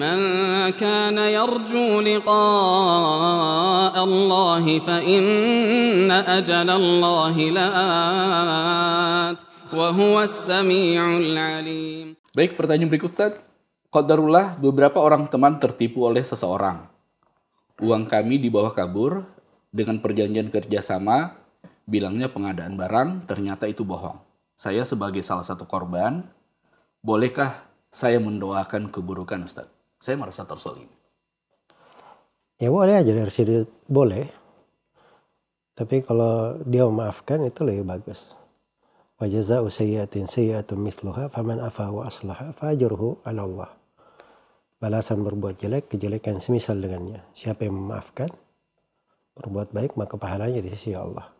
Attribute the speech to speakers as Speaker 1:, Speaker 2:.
Speaker 1: من كان يرجو لقاء الله فإن أجل الله لآت وهو السميع العليم
Speaker 2: Baik, pertanyaan berikut Ustaz. Qadarullah, beberapa orang teman tertipu oleh seseorang. Uang kami dibawa kabur dengan perjanjian kerjasama, bilangnya pengadaan barang, ternyata itu bohong. Saya sebagai salah satu korban, bolehkah saya mendoakan keburukan Ustaz?
Speaker 3: Saya merasa tersolimi.
Speaker 4: Ya boleh aja dari sini boleh. Tapi kalau dia memaafkan itu lebih bagus. Wa jazaa'u sayyi'atin sayyi'atun mithluha faman afa wa aslaha fa 'ala Allah. Balasan berbuat jelek kejelekan semisal dengannya. Siapa yang memaafkan berbuat baik maka pahalanya di sisi Allah.